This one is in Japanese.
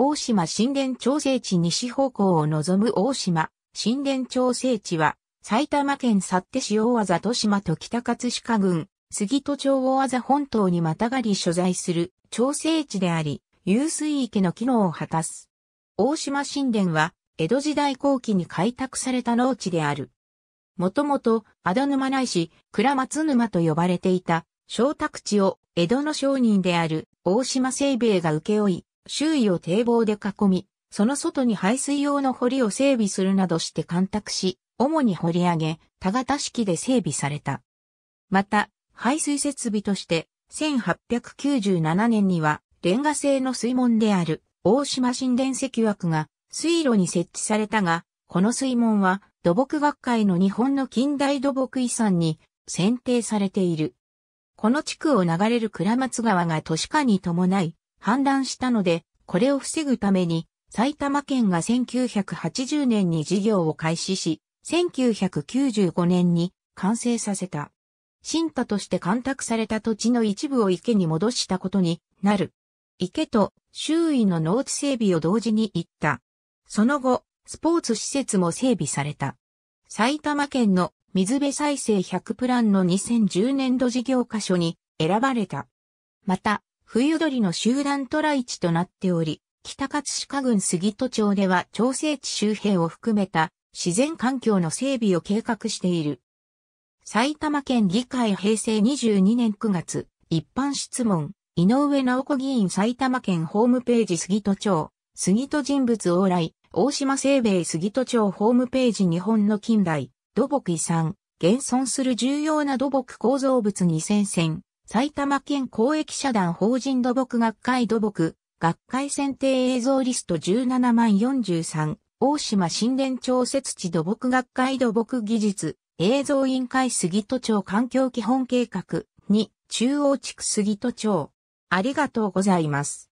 大島神殿調整地西方向を望む大島神殿調整地は、埼玉県幸手市大和戸島と北葛飾郡、杉戸町大和本島にまたがり所在する調整地であり、遊水池の機能を果たす。大島神殿は、江戸時代後期に開拓された農地である。もともと、安田沼内市、倉松沼と呼ばれていた、小宅地を江戸の商人である大島清兵衛が請け負い、周囲を堤防で囲み、その外に排水用の堀を整備するなどして干拓し、主に掘り上げ、田型式で整備された。また、排水設備として、1897年には、レンガ製の水門である、大島神殿石枠が、水路に設置されたが、この水門は、土木学会の日本の近代土木遺産に、選定されている。この地区を流れる倉松川が都市化に伴い、氾濫したので、これを防ぐために、埼玉県が1980年に事業を開始し、1995年に完成させた。新田として干拓された土地の一部を池に戻したことになる。池と周囲の農地整備を同時に行った。その後、スポーツ施設も整備された。埼玉県の水辺再生100プランの2010年度事業箇所に選ばれた。また、冬鳥の集団トライ地となっており、北葛飾郡杉戸町では調整地周辺を含めた自然環境の整備を計画している。埼玉県議会平成22年9月、一般質問、井上直子議員埼玉県ホームページ杉戸町、杉戸人物往来、大島清米杉戸町ホームページ日本の近代、土木遺産、現存する重要な土木構造物2000選、埼玉県公益社団法人土木学会土木、学会選定映像リスト17万43、大島新田調節地土木学会土木技術、映像委員会杉戸町環境基本計画2、中央地区杉戸町。ありがとうございます。